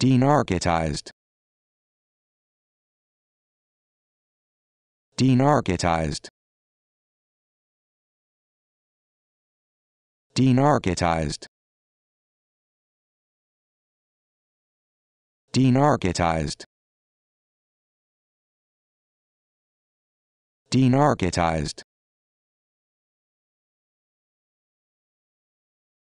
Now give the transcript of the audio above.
Denarchetized. Denarchetized. Denarchetized. Denarchetized. Denarchetized.